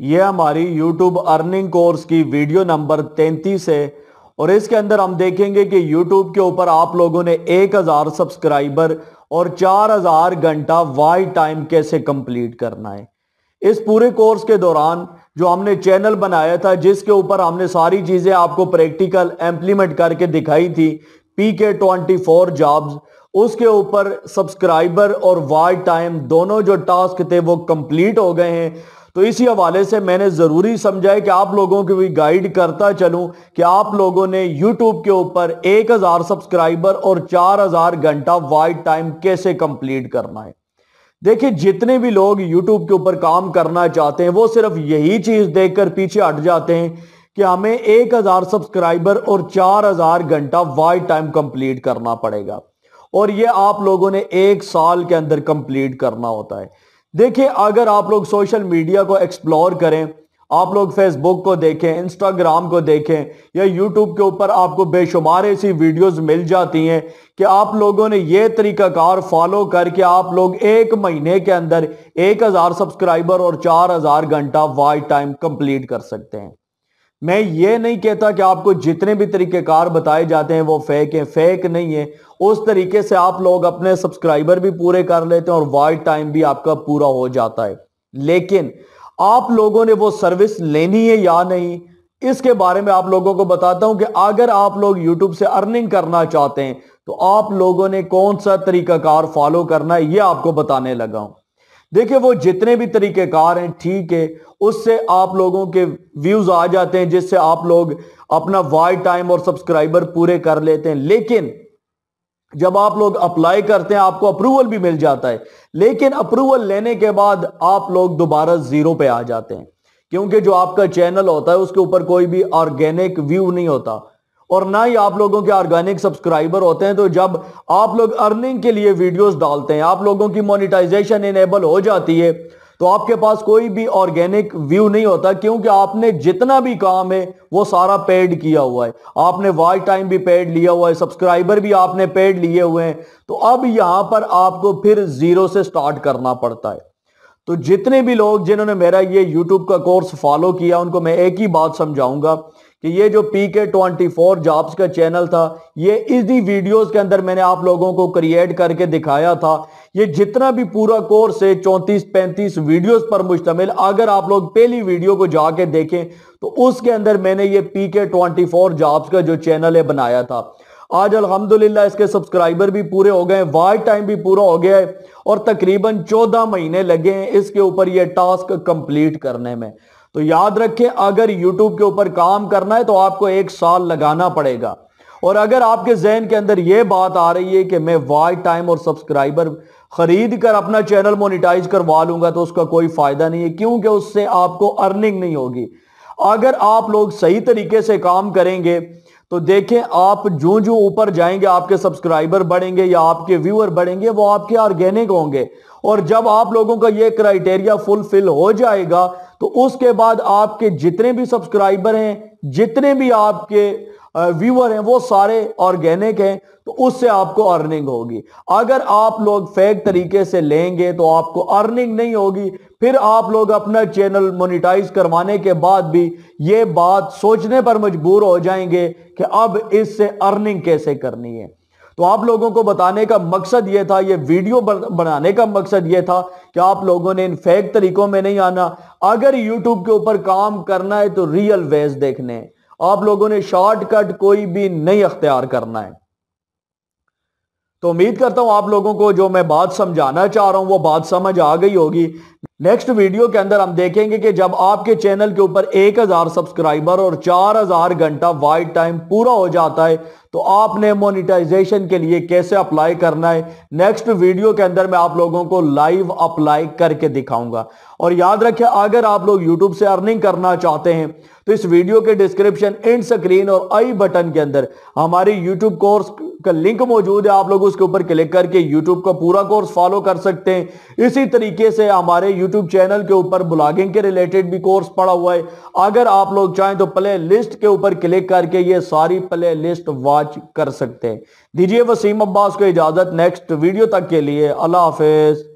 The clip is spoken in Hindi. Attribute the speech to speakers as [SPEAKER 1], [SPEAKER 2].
[SPEAKER 1] ये हमारी YouTube अर्निंग कोर्स की वीडियो नंबर 33 है और इसके अंदर हम देखेंगे कि YouTube के ऊपर आप लोगों ने 1000 सब्सक्राइबर और 4000 घंटा वाई टाइम कैसे कंप्लीट करना है इस पूरे कोर्स के दौरान जो हमने चैनल बनाया था जिसके ऊपर हमने सारी चीज़ें आपको प्रैक्टिकल एम्प्लीमेंट करके दिखाई थी P K twenty four jobs उसके ऊपर सब्सक्राइबर और वाई टाइम दोनों जो टास्क थे वो कंप्लीट हो गए हैं तो इसी हवाले से मैंने ज़रूरी समझा है कि आप लोगों को भी गाइड करता चलूं कि आप लोगों ने यूट्यूब के ऊपर एक हज़ार सब्सक्राइबर और चार हज़ार घंटा वाइट टाइम कैसे कंप्लीट करना है देखिए जितने भी लोग यूट्यूब के ऊपर काम करना चाहते हैं वो सिर्फ यही चीज़ देखकर पीछे हट जाते हैं कि हमें एक हज़ार सब्सक्राइबर और चार हज़ार घंटा वाइट टाइम कंप्लीट करना पड़ेगा और ये आप लोगों ने एक साल के अंदर कंप्लीट करना होता है देखिए अगर आप लोग सोशल मीडिया को एक्सप्लोर करें आप लोग फेसबुक को देखें इंस्टाग्राम को देखें या यूट्यूब के ऊपर आपको बेशुमार ऐसी वीडियोस मिल जाती हैं कि आप लोगों ने ये तरीकाकार फॉलो करके आप लोग एक महीने के अंदर एक हज़ार सब्सक्राइबर और चार हज़ार घंटा वाइट टाइम कंप्लीट कर सकते हैं मैं ये नहीं कहता कि आपको जितने भी तरीक़ेकार बताए जाते हैं वो फेक हैं फेक नहीं है उस तरीके से आप लोग अपने सब्सक्राइबर भी पूरे कर लेते हैं और वाइट टाइम भी आपका पूरा हो जाता है लेकिन आप लोगों ने वो सर्विस लेनी है या नहीं इसके बारे में आप लोगों को बताता हूं कि अगर आप लोग यूट्यूब से अर्निंग करना चाहते हैं तो आप लोगों ने कौन सा तरीकाकार फॉलो करना है ये आपको बताने लगा हूं देखिए वो जितने भी तरीकेकार हैं ठीक है उससे आप लोगों के व्यूज आ जाते हैं जिससे आप लोग अपना वाई टाइम और सब्सक्राइबर पूरे कर लेते हैं लेकिन जब आप लोग अप्लाई करते हैं आपको अप्रूवल भी मिल जाता है लेकिन अप्रूवल लेने के बाद आप लोग दोबारा जीरो पे आ जाते हैं क्योंकि जो आपका चैनल होता है उसके ऊपर कोई भी ऑर्गेनिक व्यू नहीं होता और ना ही आप लोगों के ऑर्गेनिक सब्सक्राइबर होते हैं तो जब आप लोग अर्निंग के लिए वीडियोस डालते हैं आप लोगों की मोनिटाइजेशन इनेबल हो जाती है तो आपके पास कोई भी ऑर्गेनिक व्यू नहीं होता क्योंकि आपने जितना भी काम है वो सारा पेड किया हुआ है आपने वॉच टाइम भी पेड लिया हुआ है सब्सक्राइबर भी आपने पेड लिए हुए हैं तो अब यहां पर आपको फिर जीरो से स्टार्ट करना पड़ता है तो जितने भी लोग जिन्होंने मेरा ये यूट्यूब का कोर्स फॉलो किया उनको मैं एक ही बात समझाऊंगा कि ये जो P K twenty four jobs का चैनल था ये इसी वीडियोस के अंदर मैंने आप लोगों को क्रिएट करके दिखाया था ये जितना भी पूरा कोर्स है चौंतीस पैंतीस वीडियोस पर मुश्तमिल अगर आप लोग पहली वीडियो को जाके देखें तो उसके अंदर मैंने ये P K twenty four jobs का जो चैनल है बनाया था आज अल्हम्दुलिल्लाह इसके सब्सक्राइबर भी पूरे हो गए हैं वाइट टाइम भी पूरा हो गया है और तकरीबन चौदह महीने लगे हैं इसके ऊपर यह टास्क कंप्लीट करने में तो याद रखें अगर यूट्यूब के ऊपर काम करना है तो आपको एक साल लगाना पड़ेगा और अगर आपके जहन के अंदर यह बात आ रही है कि मैं वाई टाइम और सब्सक्राइबर खरीद कर अपना चैनल मोनिटाइज करवा लूंगा तो उसका कोई फायदा नहीं है क्योंकि उससे आपको अर्निंग नहीं होगी अगर आप लोग सही तरीके से काम करेंगे तो देखें आप जो जो ऊपर जाएंगे आपके सब्सक्राइबर बढ़ेंगे या आपके व्यूअर बढ़ेंगे वो आपके ऑर्गेनिक होंगे और जब आप लोगों का ये क्राइटेरिया फुलफिल हो जाएगा तो उसके बाद आपके जितने भी सब्सक्राइबर हैं जितने भी आपके व्यूअर हैं वो सारे ऑर्गेनिक हैं तो उससे आपको अर्निंग होगी अगर आप लोग फेक तरीके से लेंगे तो आपको अर्निंग नहीं होगी फिर आप लोग अपना चैनल मोनिटाइज करवाने के बाद भी ये बात सोचने पर मजबूर हो जाएंगे कि अब इससे अर्निंग कैसे करनी है तो आप लोगों को बताने का मकसद ये था ये वीडियो बनाने का मकसद ये था कि आप लोगों ने इन फेक तरीकों में नहीं आना अगर यूट्यूब के ऊपर काम करना है तो रियल वेज देखने आप लोगों ने शॉर्टकट कोई भी नहीं अख्तियार करना है तो उम्मीद करता हूं आप लोगों को जो मैं बात समझाना चाह रहा हूं वो बात समझ आ गई होगी नेक्स्ट वीडियो के अंदर हम देखेंगे कि जब आपके चैनल के ऊपर 1000 सब्सक्राइबर और 4000 घंटा वाइट टाइम पूरा हो जाता है तो आपने मोनिटाइजेशन के लिए कैसे अप्लाई करना है नेक्स्ट वीडियो के अंदर मैं आप लोगों को लाइव अप्लाई करके दिखाऊंगा और याद रखें अगर आप लोग यूट्यूब से अर्निंग करना चाहते हैं तो इस वीडियो के डिस्क्रिप्शन एंड स्क्रीन और आई बटन के अंदर हमारी यूट्यूब कोर्स का लिंक मौजूद है आप लोग उसके ऊपर क्लिक करके यूट्यूब का पूरा कोर्स फॉलो कर सकते हैं इसी तरीके से हमारे यूट्यूब चैनल के ऊपर ब्लॉगिंग के रिलेटेड भी कोर्स पड़ा हुआ है अगर आप लोग चाहें तो प्ले लिस्ट के ऊपर क्लिक करके ये सारी प्ले लिस्ट वॉच कर सकते हैं दीजिए वसीम अब्बास को इजाजत नेक्स्ट वीडियो तक के लिए अल्लाह हाफिज़